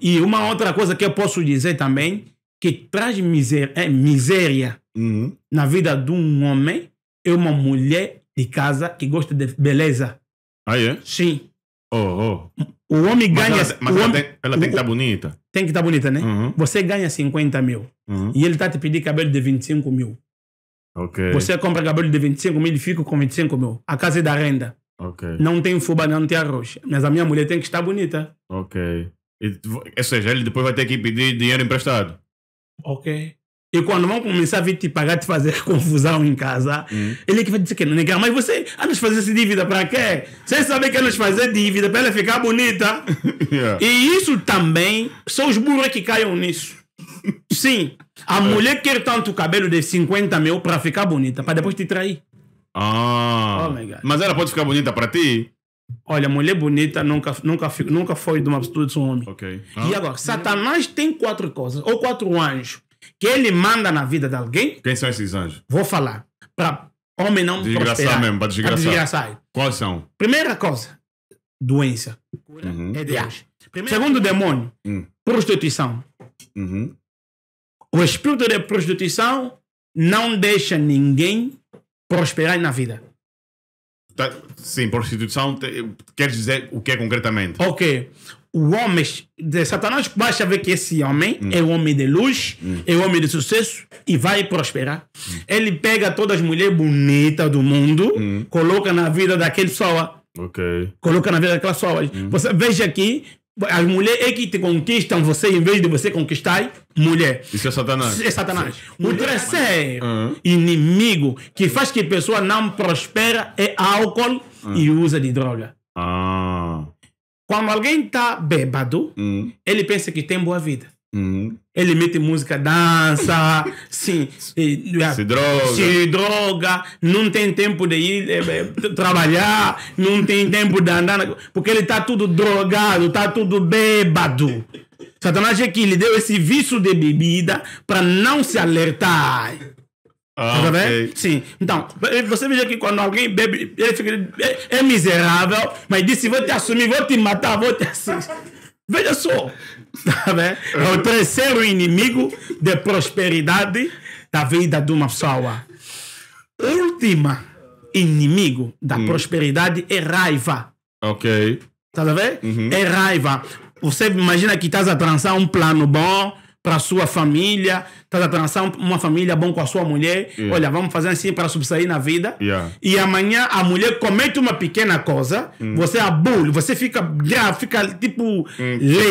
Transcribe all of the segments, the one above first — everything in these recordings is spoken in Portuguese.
E uma outra coisa que eu posso dizer também, que traz miséria, é, miséria uhum. na vida de um homem, é uma mulher de casa que gosta de beleza. Ah, é? Sim. Oh, oh. O homem mas ganha. Ela, mas ela, homem, tem, ela, tem, que estar tá bonita. Tem que estar tá bonita, né? Uhum. Você ganha 50 mil. Uhum. E ele está te pedindo cabelo de 25 mil. Ok. Você compra cabelo de 25 mil e fica com 25 mil. A casa é da renda. Ok. Não tem fubá, não tem arroz. Mas a minha mulher tem que estar bonita. Ok. Ou seja, ele depois vai ter que pedir dinheiro emprestado. Ok. E quando vão começar a vir te pagar, te fazer confusão em casa, hum. ele é que vai dizer que não nega, mas você nos fazer essa dívida para quê? Você sabe que nos fazer dívida para ela ficar bonita. yeah. E isso também são os burros que caiam nisso. Sim, a é. mulher quer tanto cabelo de 50 mil para ficar bonita, para depois te trair. Ah, oh mas ela pode ficar bonita para ti? Olha, mulher bonita nunca, nunca, nunca foi de uma pessoa de um homem. Ah. E tá. agora, Satanás tem quatro coisas, ou quatro anjos, que ele manda na vida de alguém. Quem são esses anjos? Vou falar. Para homem não desgraçar prosperar. mesmo, para desgraçar. desgraçar. Quais são? Primeira coisa, doença. Uhum. É de Segundo demônio, uhum. prostituição. Uhum. O espírito de prostituição não deixa ninguém prosperar na vida. Tá, sim, prostituição, te, queres dizer o que é concretamente? Ok. O homem de Satanás basta ver que esse homem hum. é um homem de luz, hum. é um homem de sucesso e vai prosperar. Hum. Ele pega todas as mulheres bonitas do mundo, hum. coloca na vida daquele só Ok. Coloca na vida daquela pessoa. Hum. Você veja aqui as mulheres é que te conquistam você em vez de você conquistar mulher. Isso é Satanás. É Satanás. O terceiro uhum. inimigo que faz que a pessoa não prospera é álcool uhum. e usa de droga. Ah. Quando alguém está bêbado, uhum. ele pensa que tem boa vida. Uhum. Ele mete música, dança, se, se, droga. se droga, não tem tempo de ir é, trabalhar, não tem tempo de andar, porque ele está tudo drogado, está tudo bêbado. Satanás é que lhe deu esse vício de bebida para não se alertar. Ah, tá okay. Sim. Então, eh, você veja que quando alguém bebe, ele fica, é, é miserável, mas disse: vou te assumir, vou te matar, vou te assumir. Veja só, Sabe? Né? É o terceiro inimigo de prosperidade da vida de uma pessoa. Última inimigo da hum. prosperidade é raiva. Ok. Tá a ver? Uhum. É raiva. Você imagina que estás a trançar um plano bom, para sua família, tá transar uma família bom com a sua mulher. Yeah. Olha, vamos fazer assim para subsair na vida. Yeah. E amanhã a mulher comete uma pequena coisa, mm. você abule, você fica grave, fica tipo mm. fica,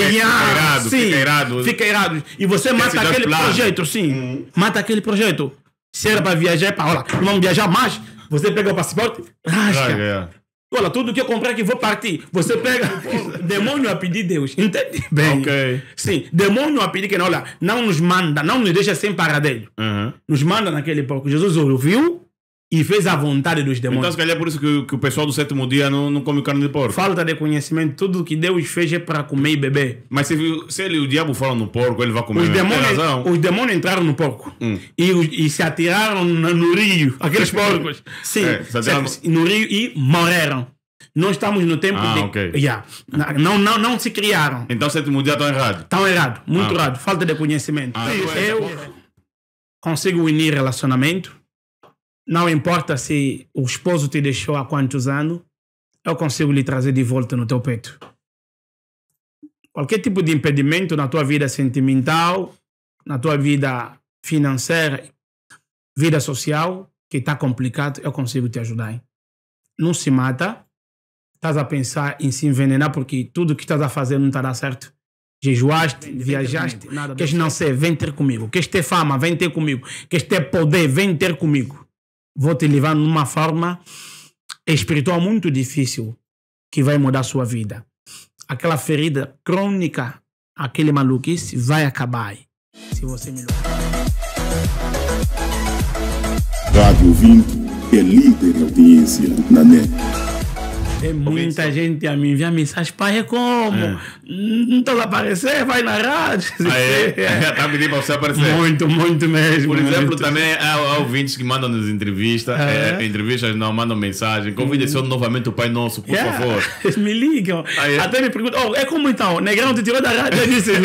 fica, irado, fica irado. E você mata aquele plano. projeto, sim. Mm. Mata aquele projeto. Se era para viajar, é para olha, não vamos viajar mais. Você pega o passaporte, rasga. Yeah, Olha, tudo que eu comprar que vou partir. Você pega demônio a pedir Deus. Entende bem? Okay. Sim, demônio a pedir que não, olha, não nos manda, não nos deixa sem paradelo Uhum. Nos manda naquele palco. Jesus ouviu e fez a vontade dos demônios. Então, se calhar é por isso que, que, o pessoal do sétimo dia não, não come carne de porco. Falta de conhecimento. Tudo que Deus fez é para comer e beber. Mas se, se ele, o diabo fala no porco, ele vai comer. Os né? demônios, os demônios entraram no porco hum. e, e, se atiraram no, rio. Aqueles porcos. Sim. É, se no rio e morreram. Não estamos no tempo ah, de. Okay. Yeah. Não, não, não se criaram. Então, sétimo dia estão errado. Estão errado. Muito ah. errado. Falta de conhecimento. Ah, eu então é. consigo unir relacionamento não importa se o esposo te deixou há quantos anos, eu consigo lhe trazer de volta no teu peito. Qualquer tipo de impedimento na tua vida sentimental, na tua vida financeira, vida social, que está complicado, eu consigo te ajudar. Hein? Não se mata, estás a pensar em se envenenar porque tudo que estás a fazer não tá dar certo. Jejuaste, vem, viajaste, queres não ser, vem ter comigo. Queres ter fama, vem ter comigo. Queres ter poder, vem ter comigo vou te levar numa forma espiritual muito difícil que vai mudar a sua vida. Aquela ferida crônica, aquele maluquice vai acabar se você melhorar. Rádio é líder em audiência na net. É muita gente a me enviar mensagem, pai, é como? É. Não estou a aparecer, vai na rádio. Aí, ah, é. é tá pedindo para você aparecer. Muito, muito mesmo. Por exemplo, muito. também há, há ouvintes que mandam nos entrevistas, é. é, entrevistas não, mandam mensagem, convida hum. novamente o Pai Nosso, por yeah. favor. Eles me ligam. Aí, ah, é? Até me perguntam, oh, é como então? Negrão te tirou da rádio? Eu disse, não, não,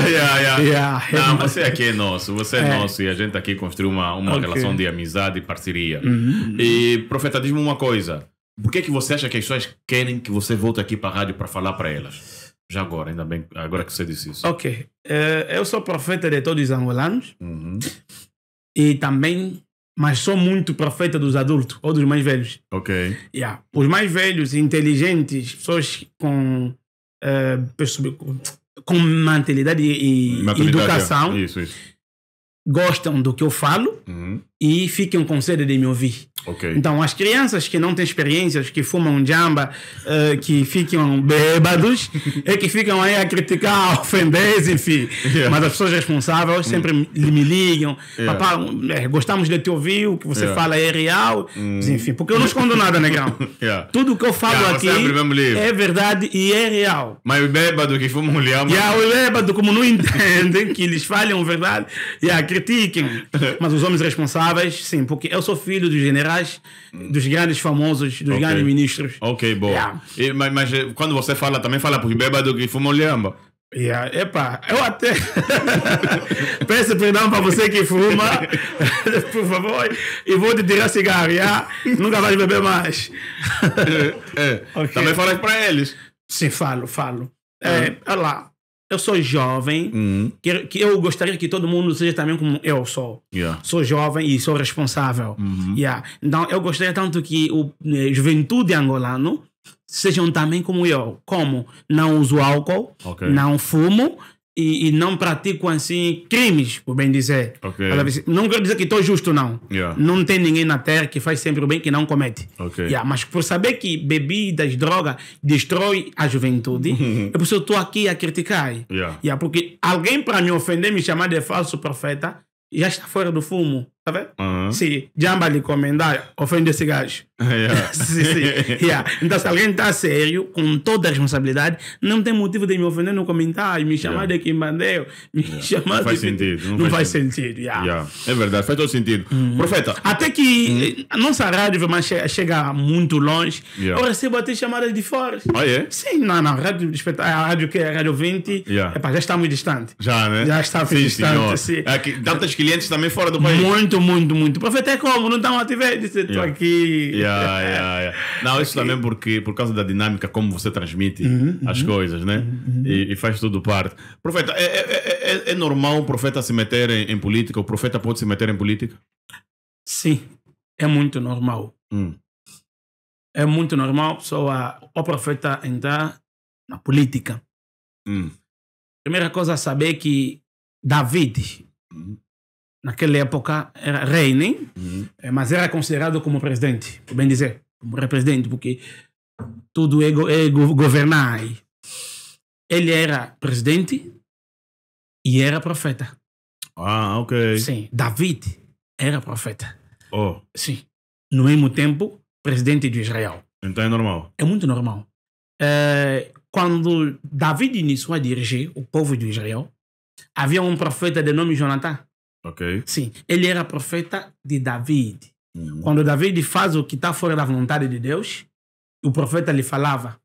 não, yeah, yeah. não. você aqui é nosso, você é, nosso e a gente aqui construiu uma, uma okay. relação de amizade e parceria. Uhum. E profeta, diz-me uma coisa. Por que, que você acha que as pessoas querem que você volte aqui para a rádio para falar para elas? Já agora, ainda bem, agora que você disse isso. Ok. Uh, eu sou profeta de todos os angolanos. Uhum. E também, mas sou muito profeta dos adultos ou dos mais velhos. Ok. Yeah. Os mais velhos, inteligentes, pessoas com. Uh, com mentalidade e, educação. Isso, isso. Gostam do que eu falo. Uhum e fiquem com sede de me ouvir. Okay. Então, as crianças que não têm experiências, que fumam jamba, uh, que ficam bêbados, é que ficam aí a criticar, a ofender, enfim. Yeah. Mas as pessoas responsáveis mm. sempre mm. me ligam. Yeah. Papá, eh, gostamos de te ouvir, o que você yeah. fala é real. Mm. Enfim, porque eu não escondo nada, negão. Tudo o que eu falo aqui é, é, verdade e é real. Mas o bêbado que fuma um liama... Yeah, o bêbado, como não entendem que eles falham verdade, yeah, critiquem. Mas os homens responsáveis sim, porque eu sou filho dos generais, dos grandes famosos, dos okay. grandes ministros. Ok, boa. Yeah. E, mas, mas, eh, quando você fala, também fala porque bêbado que fumou lhamba. Yeah. Epa, eu até peço perdão para você que fuma, por favor, e vou te tirar cigarro, yeah? nunca vais beber mais. É, é, Okay. Também falas para eles. Sim, falo, falo. É, uhum. Olha lá, eu sou jovem, uhum. que, que, eu gostaria que todo mundo seja também como eu sou. Yeah. Sou jovem e sou responsável. Uhum. Yeah. Então, eu gostaria tanto que o eh, juventude angolano sejam também como eu. Como? Não uso álcool, okay. não fumo, e, e, não pratico assim crimes, por bem dizer. Okay. Não quero dizer que estou justo, não. Yeah. Não tem ninguém na Terra que faz sempre o bem que não comete. Okay. Yeah, mas por saber que bebidas, drogas destrói a juventude, é por isso que estou aqui a criticar. Yeah. Yeah, porque alguém para me ofender, me chamar de falso profeta, já está fora do fumo. Tá vendo? Uhum. Ah. Se Jamba lhe comentar, ofende esse gajo. Yeah. sim, sim. Yeah. Então, se alguém está sério, com toda a responsabilidade, não tem motivo de me ofender no comentário, me chamar yeah. de quem bandeu, me yeah. chamar não faz de... Sentido, não, não faz, sentido. sentido. Yeah. É verdade, faz todo sentido. Uhum. Profeta. Até que uhum. a eh, nossa rádio chega muito longe, eu recebo até chamadas de fora. Ah, oh, é? Sim, não, não. Rádio, a rádio que é a Rádio 20, yeah. Epa, já está muito distante. Já, né? Já está muito sim, distante. É Aqui, tantos clientes também fora do país. Muito muito, muito, muito. é como? Não estão ativando? Disse, estou yeah. aqui. Yeah, yeah, Não, isso também porque, por causa da dinâmica como você transmite uhum, as coisas, né? Uhum. E, e, faz tudo parte. Profeta, é, é, é, é, normal o profeta se meter em, em política? O profeta pode se meter em política? Sim, é muito normal. Hum. É muito normal só a, o profeta entrar na política. Hum. Primeira coisa a saber que David, hum naquela época, era rei, nem né? Uhum. Eh, mas era considerado como presidente, por bem dizer, como representante, porque tudo é, go é go governar. Ele era presidente e era profeta. Ah, ok. Sim, David era profeta. Oh. Sim. No mesmo tempo, presidente de Israel. Então é normal. É muito normal. É, quando David iniciou a dirigir o povo de Israel, havia um profeta de nome Jonathan. Ok. Sim, ele era profeta de David. Uhum. Quando David faz o que está fora da vontade de Deus, o profeta lhe falava: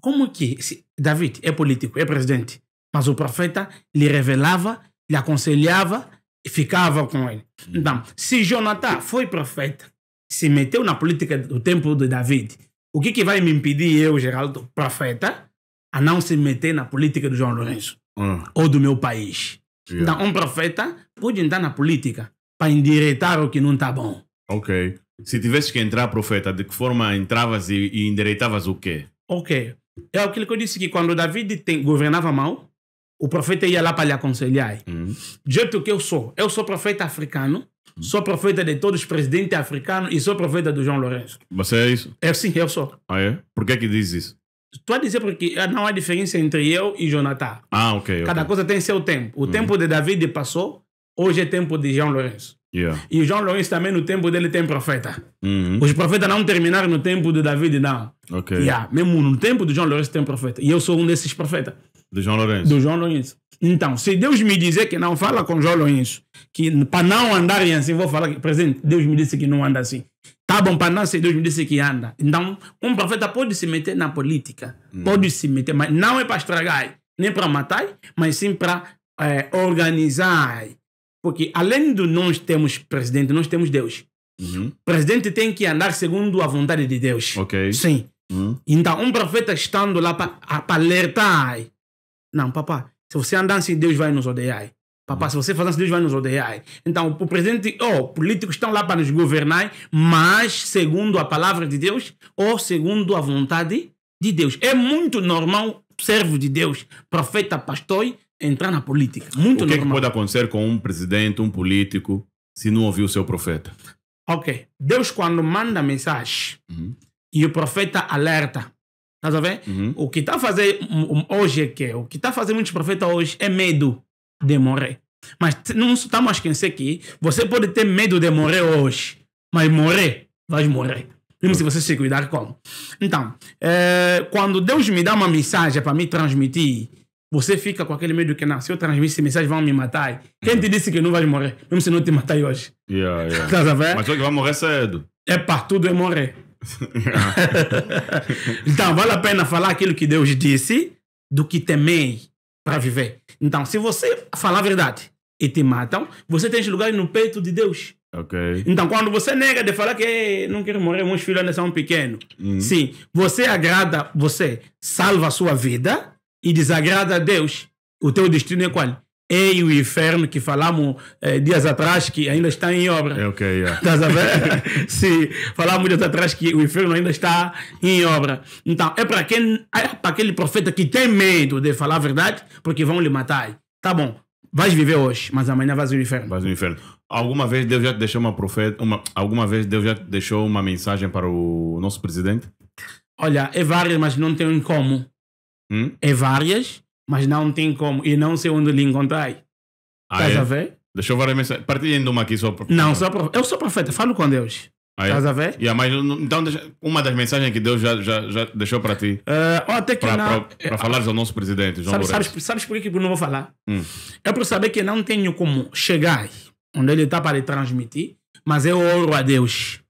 Como que. David é político, é presidente, mas o profeta lhe revelava, lhe aconselhava e ficava com ele. Uhum. Então, se Jonathan foi profeta, se meteu na política do tempo de David, o que, que vai me impedir, eu, Geraldo, profeta, a não se meter na política do João Lourenço ah. ou do meu país? Yeah. Então, um profeta pode entrar na política para endireitar o que não está bom. Ok. Se tivesses que entrar, profeta, de que forma entravas e, e endireitavas o quê? Ok. É aquilo que eu disse que quando David tem, governava mal, o profeta ia lá para lhe aconselhar. Uhum. De jeito que eu sou, eu sou profeta africano, uhum. sou profeta de todos os presidentes africanos e sou profeta do João Lourenço. Você é isso? É sim, eu sou. Ah, é? Por que é que diz isso? Tu a dizer porque não há diferença entre eu e Jonathan. Ah, ok. Cada okay. coisa tem seu tempo. O uhum. tempo de David passou, hoje é tempo de João Lourenço. Yeah. E o João Lourenço também, no tempo dele, tem profeta. Uhum. Os profetas não terminaram no tempo de David, não. Ok. Yeah. Mesmo no tempo do João Lourenço tem profeta. E eu sou um desses profetas. Do João Lourenço. Do João Lourenço. Então, se Deus me dizer que não fala com João Lourenço, que para não andarem assim, vou falar que, presente, Deus me disse que não anda assim me pendant euh, que anda. Então, um profeta pode se meter na política, pode se meter, mas não é para estragar, nem para matar, mas sim para organizar. Porque além de nós temos presidente, nós temos Deus. Uhum. Mm-hmm. O presidente tem que andar segundo a vontade de Deus. Ok. Sim. Uhum. Então, um profeta estando lá para alertar. Não, papá, se você andar assim, Deus vai nos odeiar. Papá, se você falar, assim, Deus vai nos odear. Então, o presidente, ou oh, políticos estão lá para nos governar, mas segundo a palavra de Deus ou segundo a vontade de Deus. É muito normal, servo de Deus, profeta, pastor, entrar na política. Muito normal. O que, é normal. que pode acontecer com um presidente, um político, se não ouvir o seu profeta? Ok. Deus, quando manda mensagem uhum. e o profeta alerta, tá a ver? Uhum. O que está fazendo hum, hum, hoje é que o que está fazendo muitos profetas hoje é medo de morrer. Mas não estamos a esquecer que você pode ter medo de morrer hoje, mas morrer, vai morrer. Mesmo se você se cuidar como. Então, é, quando Deus me dá uma mensagem para me transmitir, você fica com aquele medo que, não, se eu transmitir essa mensagem, vão me matar. Quem te disse que não vai morrer? Mesmo se não te matar hoje. Yeah, yeah. Tá mas que vai morrer cedo. É tudo é morrer. então, vale a pena falar aquilo que Deus disse do que temei para viver. Então, se você falar a verdade e te matam, você tem lugar no peito de Deus. Okay. Então, quando você nega de falar que não quero morrer, meus filhos ainda são pequenos, uhum. sim, você agrada, você salva a sua vida e desagrada a Deus. O teu destino é qual? e o inferno que falamos eh, dias atrás que ainda está em obra. É ok, yeah. Estás a ver? Sim, falamos dias atrás que o inferno ainda está em obra. Então, é para quem é para aquele profeta que tem medo de falar a verdade, porque vão lhe matar. Tá bom, vais viver hoje, mas amanhã vais ao inferno. Vais ao inferno. Alguma vez Deus já te deixou uma profeta, uma, alguma vez Deus já te deixou uma mensagem para o nosso presidente? Olha, é várias, mas não tem como. Hum? É várias, mas não tem como. E não sei onde lhe encontrar. Ah, Estás é? a ver? Deixa eu ver a mensagem. Partilhando uma aqui só para. Não, só pra... eu sou profeta, falo com Deus. Ah, Estás é? a ver? Yeah, mas, então, uma das mensagens que Deus já, já, já deixou para ti. Uh, até que Para eh, falar ao nosso presidente, João sabe, sabes, sabes, por que eu não vou falar? Hum. É para saber que não tenho como chegar onde ele está para lhe transmitir, mas eu oro a Deus.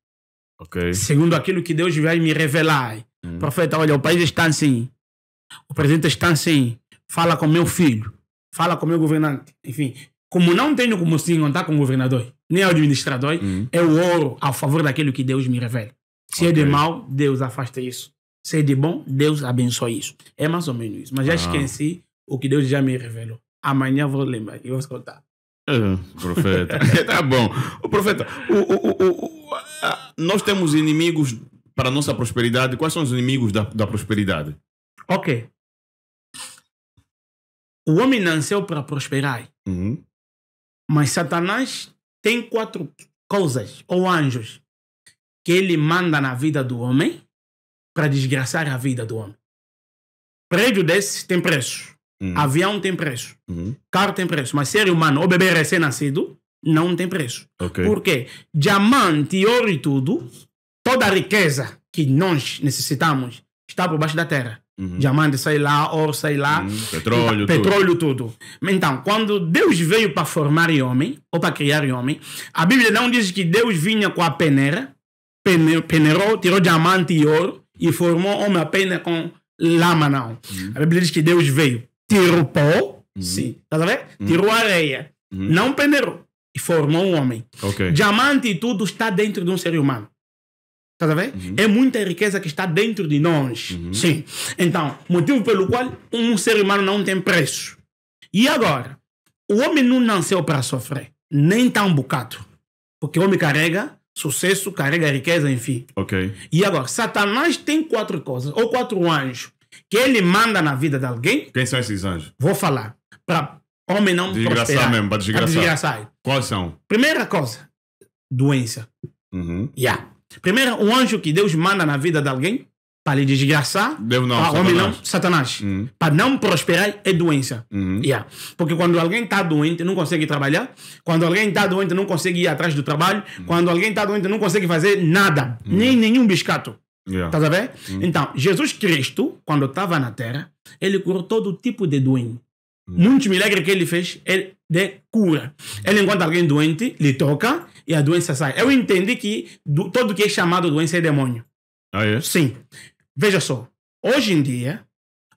Ok. Segundo aquilo que Deus vai me revelar. Hum. Profeta, olha, o país está assim. O presidente está assim fala com meu filho, fala com meu governante. Enfim, como não tenho como se encontrar com o governador, nem o administrador, uhum. eu oro a favor daquilo que Deus me revela. Se okay. é de mal, Deus afasta isso. Se é de bom, Deus abençoa isso. É mais ou menos isso. Mas já ah. esqueci o que Deus já me revelou. Amanhã vou lembrar e vou escutar. É, profeta. tá bom. O profeta, o, o, o, nós temos inimigos para a nossa prosperidade. Quais são os inimigos da, da prosperidade? Ok. O homem nasceu para prosperar. Uhum. Mas Satanás tem quatro coisas, ou anjos, que ele manda na vida do homem para desgraçar a vida do homem. Prédio desse tem preço. Uhum. Avião tem preço. Uhum. Carro tem preço. Mas ser humano ou bebê recém-nascido não tem preço. Okay. Porque diamante, ouro e tudo, toda a riqueza que nós necessitamos está por baixo da terra. Uhum. Diamante sei lá, ouro sei lá, uhum. petróleo, petróleo tudo. Então, quando Deus veio para formar homem, ou para criar homem, a Bíblia não diz que Deus vinha com a peneira, pene, peneirou, tirou diamante e ouro e formou homem apenas com lama, não. Uhum. A Bíblia diz que Deus veio, tirou pó, uhum. sim, tá vendo? Uhum. Tirou areia, uhum. não peneirou e formou um homem. Okay. Diamante e tudo está dentro de um ser humano tá a ver? Uhum. É muita riqueza que está dentro de nós. Uhum. Sim. Então, motivo pelo qual um ser humano não tem preço. E agora? O homem não nasceu para sofrer, nem tão um bocado. Porque o homem carrega sucesso, carrega riqueza, enfim. Ok. E agora, Satanás tem quatro coisas, ou quatro anjos, que ele manda na vida de alguém. Quem são esses anjos? Vou falar. Para homem não desgraçar prosperar. mesmo, para desgraçar. desgraçar. Quais são? Primeira coisa, doença. Uhum. Yeah. Primeiro, o anjo que Deus manda na vida de alguém para lhe desgraçar, Deus não, para homem não, Satanás, uhum. para não prosperar é doença. Uhum. Yeah. Porque quando alguém está doente não consegue trabalhar, quando alguém está doente não consegue ir atrás do trabalho, uhum. quando alguém está doente não consegue fazer nada, hum. nem nenhum biscato. Yeah. Tá a ver? Hum. Então, Jesus Cristo, quando estava na terra, ele curou todo tipo de doença. Muitos milagres que ele fez é de cura. Ele encontra alguém doente, lhe toca e a doença sai. Eu entendi que do, todo que é chamado doença é demônio. Ah, é? Sim. Veja só. Hoje em dia,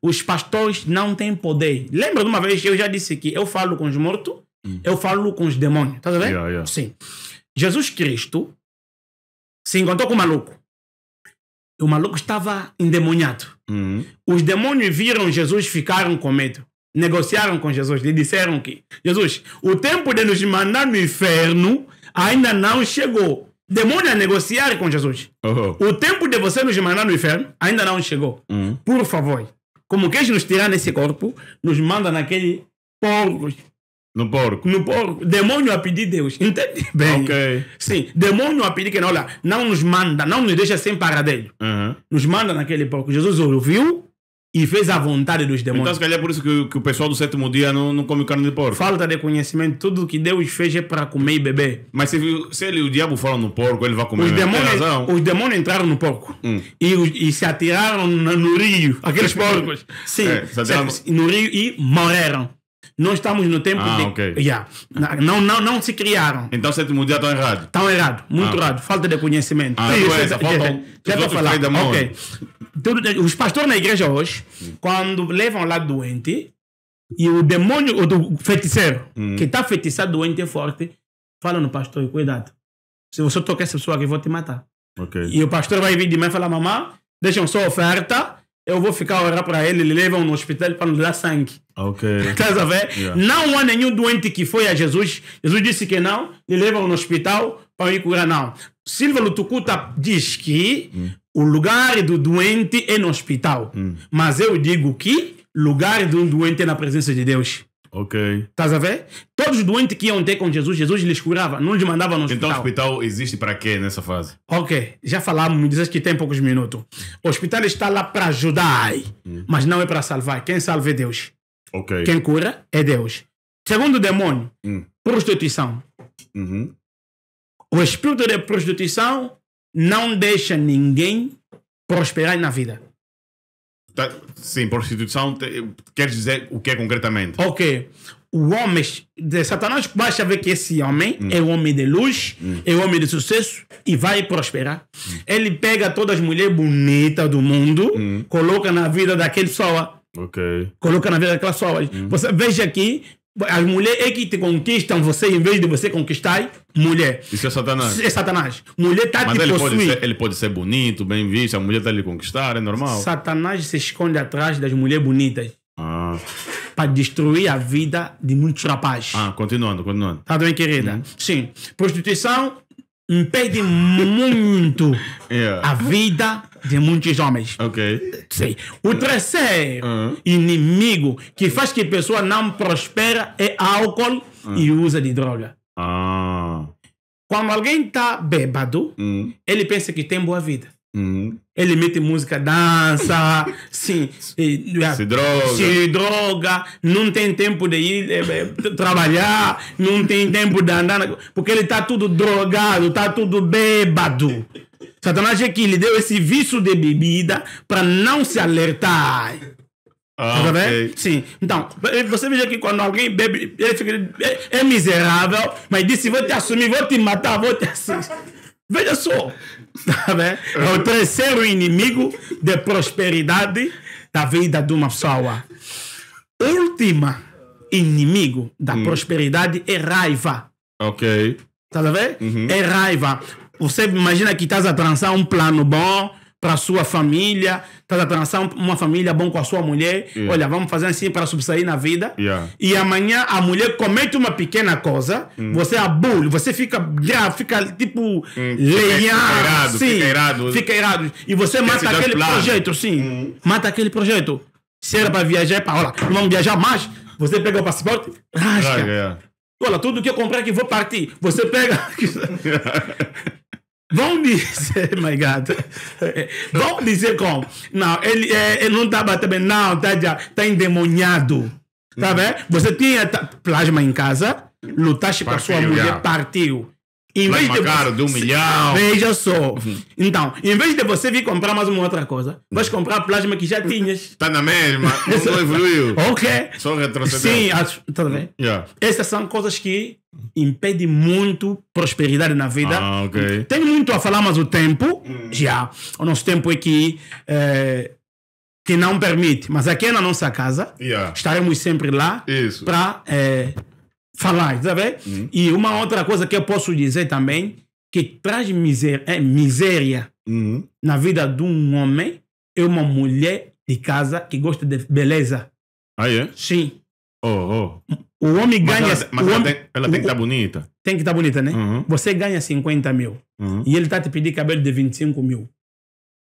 os pastores não têm poder. Lembra de uma vez que eu já disse que eu falo com os mortos, hum. eu falo com os demônios. Tá vendo? Yeah, yeah. Sim. Jesus Cristo se encontrou com o maluco. O maluco estava endemoniado. Hum. Os demônios viram Jesus, ficaram com medo negociaram com Jesus, lhe disseram que Jesus, o tempo de nos mandar no inferno ainda não chegou. Demônio a negociar com Jesus. Uhum. O tempo de você nos mandar no inferno ainda não chegou. Uhum. Por favor, como queres nos tirar desse corpo, nos manda naquele porco. No porco. No porco. Demônio a pedir Deus. Entende bem? Ok. Sim. Demônio a pedir que não, olha, não nos manda, não nos deixa sem paradelo. Uhum. Nos manda naquele porco. Jesus ouviu e fez a vontade dos demônios. Então, se calhar é por isso que, que, o pessoal do sétimo dia não, não come carne de porco. Falta de conhecimento, tudo que Deus fez é para comer e beber. Mas se, se ele, o diabo fala no porco, ele vai comer. Os né? demônios, os demônios entraram no porco hum. e, e, se atiraram no, no rio, aqueles porcos. Sim, é, se no rio e morreram. Não estamos no tempo ah, de. Okay. Yeah. Não, não, não se criaram. Então, sétimo dia estão errado. Estão errado, muito ah. errado. Falta de conhecimento. Ah, Sim, então é, falta, já, tá falar. Ok tudo, então, os pastores na igreja hoje, quando levam lá doente, e o demônio, o, do feiticeiro, hum. que está feitiçado doente e forte, fala no pastor: cuidado, se você tocar essa pessoa aqui, eu vou te matar. Okay. E o pastor vai vir de manhã e falar: mamã deixam sua oferta, eu vou ficar a orar para ele, ele leva no hospital para nos dar sangue. Ok. Tá a ver? Yeah. Não há nenhum doente que foi a Jesus. Jesus disse que não, ele leva no hospital para me curar, não. Silva Lutucuta diz que hum o lugar do doente é no hospital. Hum. Mas eu digo que lugar de um doente é na presença de Deus. Ok. Estás a ver? Todos os doentes que iam ter com Jesus, Jesus lhes curava, não lhes mandava no então, hospital. Então o hospital existe para quê nessa fase? Ok, já falamos, me dizes que tem poucos minutos. O hospital está lá para ajudar, hum. mas não é para salvar. Quem salva é Deus. Ok. Quem cura é Deus. Segundo o demônio, hum. prostituição. Uhum. O espírito de prostituição não deixa ninguém prosperar na vida. Tá, sim, prostituição, quer dizer o que é concretamente? Ok. O homem, de Satanás basta ver que esse homem hum. é um homem de luz, hum. é um homem de sucesso e vai prosperar. Hum. Ele pega todas as mulheres bonitas do mundo, hum. coloca na vida daquele só Ok. Coloca na vida daquela pessoa. Hum. Você veja aqui as mulheres é que te conquistam você em vez de você conquistar mulher. Isso é Satanás. É Satanás. Mulher tá Mas te ele possuir. Pode ser, ele pode ser bonito, bem visto, a mulher tá lhe conquistar, é normal. Satanás se esconde atrás das mulheres bonitas. Ah. Para destruir a vida de muitos rapazes. Ah, continuando, continuando. Tá bem, querida? Uhum. Sim. Prostituição impede muito yeah. É. a vida de muitos homens. Ok. Sim. O terceiro ah. inimigo que faz que a pessoa não prospera é álcool ah. e usa de droga. Ah. Quando alguém está bêbado, hum. ele pensa que tem boa vida. Uhum. Ele mete música, dança, se, se, droga. se droga, não tem tempo de ir é, trabalhar, não tem tempo de andar, porque ele está tudo drogado, está tudo bêbado. Satanás é que lhe deu esse vício de bebida para não se alertar. Ah, tá okay. Sim. Então, eh, você veja que quando alguém bebe, ele fica, é, é miserável, mas disse: vou te assumir, vou te matar, vou te assumir. Veja só, tá bem? é o terceiro inimigo de prosperidade da vida de uma pessoa. Última inimigo da hum. prosperidade é raiva. Ok. Tá a ver? Uhum. É raiva. Você imagina que estás a trançar um plano bom, para sua família, estás a pensar uma família bom com a sua mulher, yeah. Hum. olha, vamos fazer assim para subsair na vida. Yeah. E amanhã a mulher comete uma pequena coisa, mm. você abule, é você fica, já, fica tipo hum. leiado, fica sim, fica irado. fica irado. E você mata aquele projeto, sim. Mm. Mata aquele projeto. Se era para viajar, para, olha, não vamos viajar mais, você pega o passaporte, rasga. É. Olha, tudo que eu comprar que vou partir, você pega. Vão dizer, my God. Vão dizer como? Não, ele, é, ele não tá estava também, não, está já, está endemoniado. Tá uhum. vendo? Você tinha plasma em casa, lutaste com a sua mulher, partiu. Em vez de caro de um milhão. Veja só. Uhum. Então, em vez de você vir comprar mais uma outra coisa, uhum. vais comprar plasma que já tá tinhas. Está na mesma, não evoluiu. ok. Só retrocedeu. Sim, tudo tá bem Yeah. Essas são coisas que impedem muito prosperidade na vida. Ah, ok. Tem muito a falar, mas o tempo, hum. já. O nosso tempo é que... É, que não permite, mas aqui na nossa casa yeah. estaremos sempre lá para é, eh, falar, sabe? Tá uhum. E uma outra coisa que eu posso dizer também, que traz miséria, é, miséria uhum. na vida de um homem, é uma mulher de casa que gosta de beleza. Ah, é? Sim. Oh, oh. O homem mas ganha. Ela, mas ela, homem, tem, ela, tem, que estar tá bonita. Tem que estar tá bonita, né? Uhum. Você ganha 50 mil. Uhum. E ele está te pedindo cabelo de 25 mil.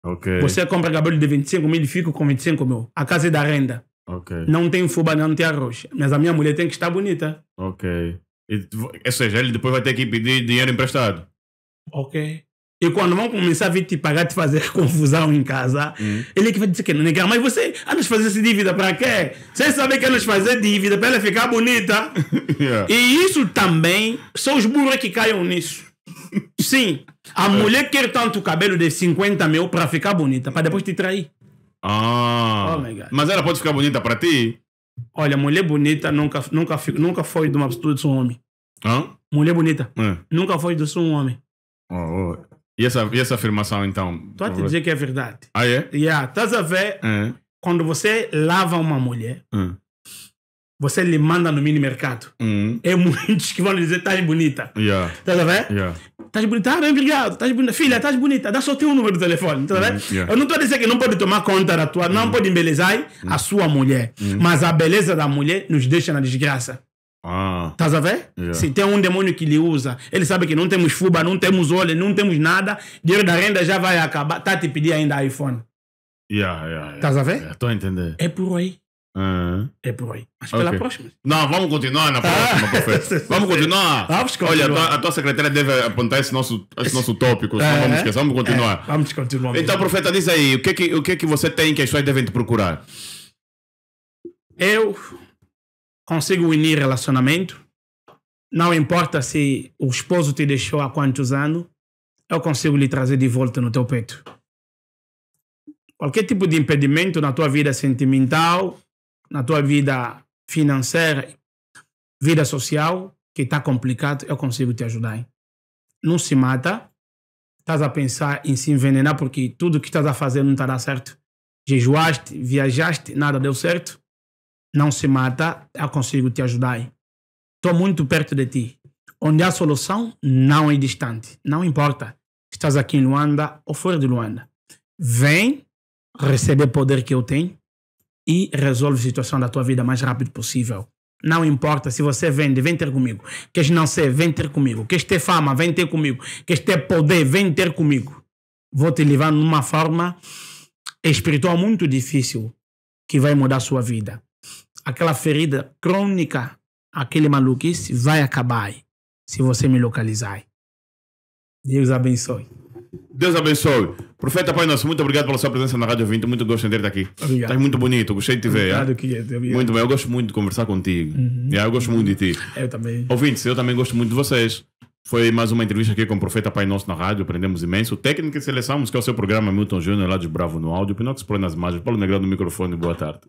Okay. Você compra cabelo de 25 mil e fica com 25 mil. A casa é da renda. Não tem fubá, não tem arroz. Mas a minha mulher tem que estar bonita. Ok. E, ou seja, ele depois vai ter que pedir dinheiro emprestado. Ok. E quando vão começar a vir te pagar, te fazer confusão em casa, hum. ele é que vai dizer que não nega. Mas você, andas fazer essa dívida para quê? Você sabe que andas fazer dívida para ela ficar bonita. yeah. E isso também, são os burros é que caem nisso. Sim, a é. mulher quer tanto cabelo de 50 mil para ficar bonita, para depois te trair. Ah. Oh mas ela pode ficar bonita para ti? Olha, mulher bonita nunca, nunca, nunca foi de uma pessoa de um homem. Hã? Mulher bonita. É. Nunca foi de um homem. Oh, oh. E, essa, e essa afirmação, então? Estou a te dizer que é verdade. Ah, é? Yeah. Estás a ver, é. quando você lava uma mulher, é você lhe manda no mini mercado. Uhum. É muitos que vão lhe dizer: estás bonita. Yeah. Tá a ver? Yeah. Tá bonita, ah, bem, obrigado. Tá bonita, filha, estás bonita. Dá só teu número do telefone. Tá uhum. Eu não estou a dizer que não pode tomar conta da tua, uhum. não hum. pode embelezar hum. a sua mulher. Hum. Mas a beleza da mulher nos deixa na desgraça. Ah. a tá ver? Yeah. Se tem um demônio que lhe usa, ele sabe que não temos fuba, não temos olho, não temos nada, dinheiro da renda já vai acabar, está a te pedir ainda iPhone. Yeah, yeah, yeah. a ver? Estou yeah, a entender. É por aí. Uhum. É por aí. Mas okay. pela próxima. Não, vamos continuar na ah. próxima, professor. vamos continuar. Vamos continuar. Olha, a tua, a tua, secretária deve apontar esse nosso, esse nosso tópico, senão é, vamos esquecer. Vamos continuar. É, vamos continuar. Mesmo. Então, profeta, diz aí, o que é que, o que, é que você tem que as pessoas devem te procurar? Eu consigo unir relacionamento. Não importa se o esposo te deixou há quantos anos, eu consigo lhe trazer de volta no teu peito. Qualquer tipo de impedimento na tua vida sentimental, na tua vida financeira, vida social, que está complicado, eu consigo te ajudar. Hein? Não se mata, estás a pensar em se envenenar porque tudo que estás a fazer não tá dar certo. Jejuaste, viajaste, nada deu certo. Não se mata, eu consigo te ajudar. Estou muito perto de ti. Onde há solução, não é distante. Não importa. Estás aqui em Luanda ou fora de Luanda. Vem receber poder que eu tenho e resolve a situação da tua vida o mais rápido possível. Não importa se você vende, vem ter comigo. Queres não ser, vem ter comigo. Queres ter fama, vem ter comigo. Queres ter poder, vem ter comigo. Vou te levar numa forma espiritual muito difícil que vai mudar a sua vida. Aquela ferida crônica, aquele maluquice vai acabar se você me localizar. Deus abençoe. Deus abençoe. Profeta Pai Nosso, muito obrigado pela sua presença na Rádio 20. Muito gosto de ter -te aqui. Obrigado. Estás muito bonito, gostei de te ver. Obrigado, é? Muito bem, eu gosto muito de conversar contigo. Uhum. eu gosto muito de ti. Eu também. Ouvintes, eu também gosto muito de vocês. Foi mais uma entrevista aqui com o Profeta Pai Nosso na rádio, aprendemos imenso. Técnica e seleção, que é o seu programa Milton Júnior, lá de Bravo no áudio. Pinox Pro nas imagens. Paulo Negrão no microfone, boa tarde.